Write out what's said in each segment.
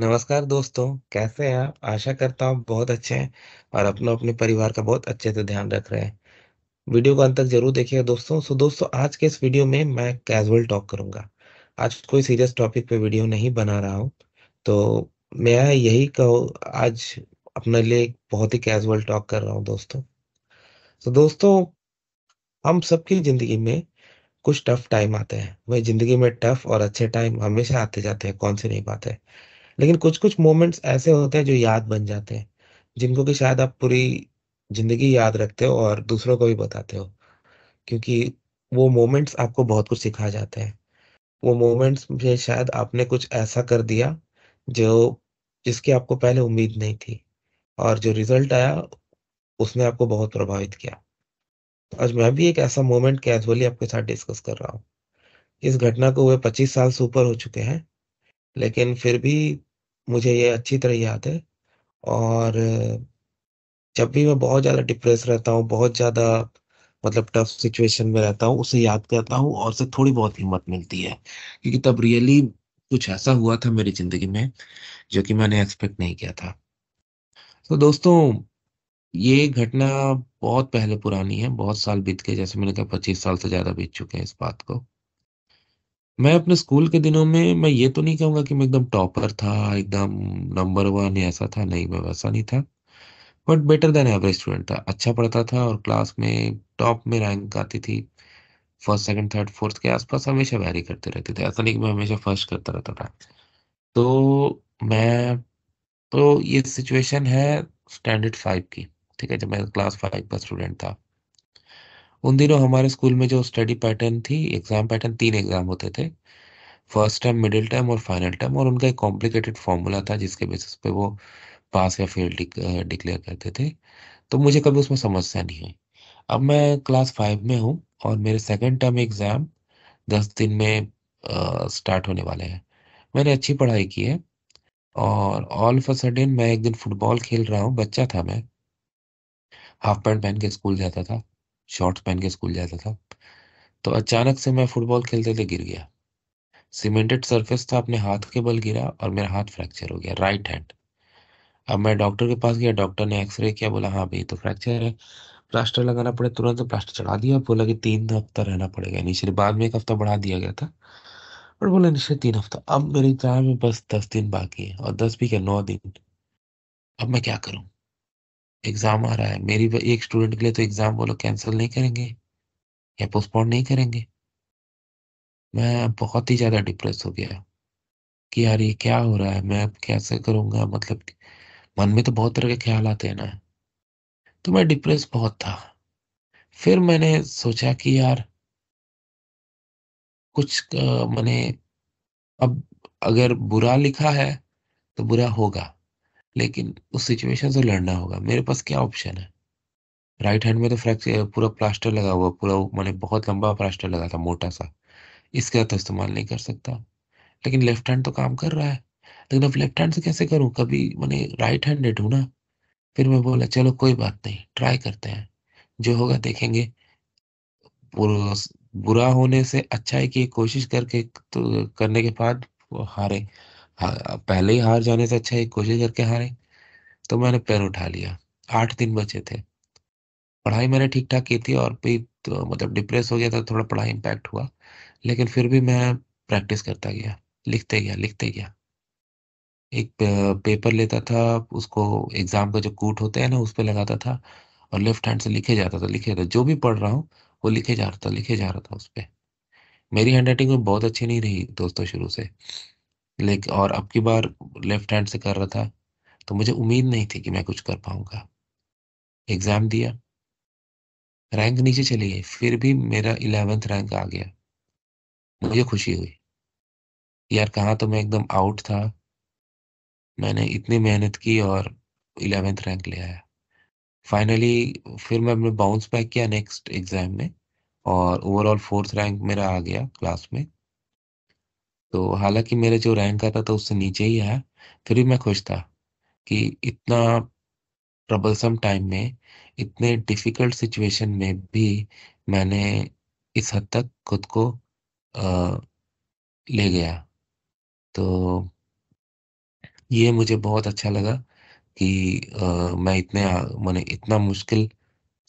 नमस्कार दोस्तों कैसे हैं आप आशा करता हूँ बहुत अच्छे हैं और अपना अपने परिवार का बहुत अच्छे से ध्यान रख रहे हैं वीडियो को अंत तक जरूर देखिएगा दोस्तों सो दोस्तों आज के इस वीडियो में मैं कैजुअल टॉक करूंगा आज कोई सीरियस टॉपिक पे वीडियो नहीं बना रहा हूँ तो मैं यही कहूँ आज अपने लिए बहुत ही कैजुअल टॉक कर रहा हूँ दोस्तों तो दोस्तों हम सबकी जिंदगी में कुछ टफ टाइम आते हैं वही जिंदगी में टफ और अच्छे टाइम हमेशा आते जाते हैं कौन सी नहीं बात है लेकिन कुछ कुछ मोमेंट्स ऐसे होते हैं जो याद बन जाते हैं जिनको कि शायद आप पूरी जिंदगी याद रखते हो और दूसरों को भी बताते हो क्योंकि वो मोमेंट्स आपको बहुत कुछ सिखा जाते हैं वो मोमेंट्स में शायद आपने कुछ ऐसा कर दिया जो जिसकी आपको पहले उम्मीद नहीं थी और जो रिजल्ट आया उसने आपको बहुत प्रभावित किया आज मैं भी एक ऐसा मोमेंट कैजुअली आपके साथ डिस्कस कर रहा हूँ इस घटना को हुए 25 साल से ऊपर हो चुके हैं लेकिन फिर भी मुझे ये अच्छी तरह याद है और जब भी मैं बहुत ज़्यादा डिप्रेस रहता हूँ बहुत ज़्यादा मतलब टफ सिचुएशन में रहता हूँ उसे याद करता हूँ और उसे थोड़ी बहुत हिम्मत मिलती है क्योंकि तब रियली कुछ ऐसा हुआ था मेरी ज़िंदगी में जो कि मैंने एक्सपेक्ट नहीं किया था तो दोस्तों ये घटना बहुत पहले पुरानी है बहुत साल बीत गए जैसे मैंने कहा पच्चीस साल से ज़्यादा बीत चुके हैं इस बात को मैं अपने स्कूल के दिनों में मैं ये तो नहीं कहूँगा कि मैं एकदम टॉपर था एकदम नंबर वन ऐसा था नहीं मैं वैसा नहीं था but better than average student था अच्छा पढ़ता था और क्लास में टॉप में रैंक आती थी फर्स्ट सेकंड थर्ड फोर्थ के आसपास हमेशा वैरी करते रहते थे ऐसा नहीं कि मैं हमेशा फर्स्ट करता रहता था तो मैं तो ये सिचुएशन है स्टैंडर्ड फाइव की ठीक है जब मैं क्लास फाइव का स्टूडेंट था उन दिनों हमारे स्कूल में जो स्टडी पैटर्न थी एग्जाम पैटर्न तीन एग्जाम होते थे फर्स्ट टर्म मिडिल टर्म और फाइनल टर्म और उनका एक कॉम्प्लिकेटेड फॉर्मूला था जिसके बेसिस पे वो पास या फेल डिक्लेयर करते थे तो मुझे कभी उसमें समस्या नहीं हुई अब मैं क्लास फाइव में हूँ और मेरे सेकेंड टर्म एग्ज़ाम दस दिन में स्टार्ट होने वाले हैं मैंने अच्छी पढ़ाई की है और ऑल ऑफ सडन मैं एक दिन फुटबॉल खेल रहा हूँ बच्चा था मैं हाफ पैंट पहन के स्कूल जाता था शॉर्ट्स पहन के स्कूल जाता था तो अचानक से मैं फुटबॉल खेलते थे गिर गया सीमेंटेड सरफेस था अपने हाथ के बल गिरा और मेरा हाथ फ्रैक्चर हो गया राइट हैंड अब मैं डॉक्टर के पास गया डॉक्टर ने एक्सरे किया बोला हाँ भाई तो फ्रैक्चर है प्लास्टर लगाना पड़े तुरंत प्लास्टर चढ़ा दिया बोला कि तीन हफ्ता रहना पड़ेगा इनिशियली बाद में एक हफ्ता बढ़ा दिया गया था और बोला इनिशियल तीन हफ्ता अब मेरे एग्जाम में बस दस दिन बाकी है और दस भी क्या नौ दिन अब मैं क्या करूँ एग्ज़ाम आ रहा है मेरी एक स्टूडेंट के लिए तो एग्ज़ाम वो लोग कैंसिल नहीं करेंगे या पोस्टपोन नहीं करेंगे मैं बहुत ही ज़्यादा डिप्रेस हो गया कि यार ये क्या हो रहा है मैं अब कैसे करूँगा मतलब मन में तो बहुत तरह के ख्याल आते हैं ना तो मैं डिप्रेस बहुत था फिर मैंने सोचा कि यार कुछ मैंने अब अगर बुरा लिखा है तो बुरा होगा लेकिन उस सिचुएशन से लड़ना होगा मेरे पास क्या ऑप्शन है राइट हैंड में तो फ्रैक्चर पूरा प्लास्टर लगा हुआ पूरा मैंने बहुत लंबा प्लास्टर लगा था मोटा सा इसका तो इस्तेमाल नहीं कर सकता लेकिन लेफ्ट हैंड तो काम कर रहा है लेकिन अब लेफ्ट हैंड से कैसे करूं कभी मैंने राइट हैंडेड हूँ ना फिर मैं बोला चलो कोई बात नहीं ट्राई करते हैं जो होगा देखेंगे बुरा होने से अच्छा है कि कोशिश करके तो करने के बाद हारे हाँ, पहले ही हार जाने से अच्छा एक कोशिश करके हारे तो मैंने पेन उठा लिया आठ दिन बचे थे पढ़ाई मैंने ठीक ठाक की थी और भी तो मतलब डिप्रेस हो गया था थोड़ा पढ़ाई इम्पैक्ट हुआ लेकिन फिर भी मैं प्रैक्टिस करता गया लिखते गया लिखते गया एक पेपर लेता था उसको एग्जाम का जो कूट होते हैं ना उस पर लगाता था और लेफ्ट हैंड से लिखे जाता था लिखे जाता जो भी पढ़ रहा हूँ वो लिखे जा रहा था लिखे जा रहा था उस पर मेरी हैंड राइटिंग में बहुत अच्छी नहीं रही दोस्तों शुरू से लेकिन और अब की बार लेफ्ट हैंड से कर रहा था तो मुझे उम्मीद नहीं थी कि मैं कुछ कर पाऊंगा एग्ज़ाम दिया रैंक नीचे चली गई फिर भी मेरा इलेवेंथ रैंक आ गया मुझे खुशी हुई यार कहा तो मैं एकदम आउट था मैंने इतनी मेहनत की और इलेवेंथ रैंक ले आया फाइनली फिर मैं बाउंस बैक किया नेक्स्ट एग्ज़ाम में और ओवरऑल फोर्थ रैंक मेरा आ गया क्लास में तो हालांकि मेरे जो रैंक आता था उससे नीचे ही है फिर भी मैं खुश था कि इतना ट्रबलसम टाइम में इतने डिफिकल्ट सिचुएशन में भी मैंने इस हद तक खुद को आ, ले गया तो ये मुझे बहुत अच्छा लगा कि आ, मैं इतने मैंने इतना मुश्किल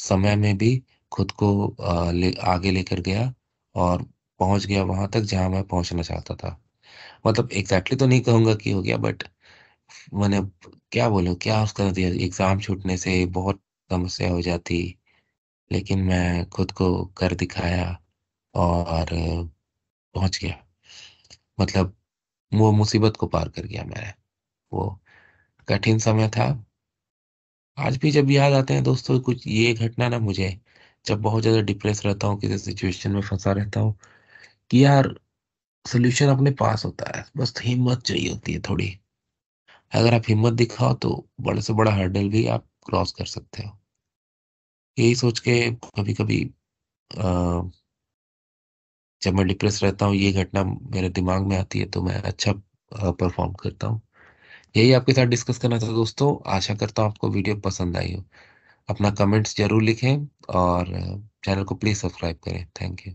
समय में भी खुद को आ, ले, आगे लेकर गया और पहुंच गया वहां तक जहां मैं पहुंचना चाहता था मतलब एग्जैक्टली तो नहीं कहूंगा कि हो गया बट मैंने क्या बोलो क्या उसका नतीजा एग्ज़ाम छूटने से बहुत समस्या हो जाती लेकिन मैं खुद को कर दिखाया और पहुंच गया मतलब वो मुसीबत को पार कर गया मैं वो कठिन समय था आज भी जब याद आते हैं दोस्तों कुछ ये घटना ना मुझे जब बहुत ज़्यादा डिप्रेस रहता हूँ किसी सिचुएशन में फंसा रहता हूँ कि यार सोल्यूशन अपने पास होता है बस हिम्मत चाहिए होती है थोड़ी अगर आप हिम्मत दिखाओ तो बड़े से बड़ा हर्डल भी आप क्रॉस कर सकते हो यही सोच के कभी कभी आ, जब मैं डिप्रेस रहता हूँ ये घटना मेरे दिमाग में आती है तो मैं अच्छा परफॉर्म करता हूँ यही आपके साथ डिस्कस करना था दोस्तों आशा करता हूँ आपको वीडियो पसंद आई हो अपना कमेंट्स जरूर लिखें और चैनल को प्लीज़ सब्सक्राइब करें थैंक यू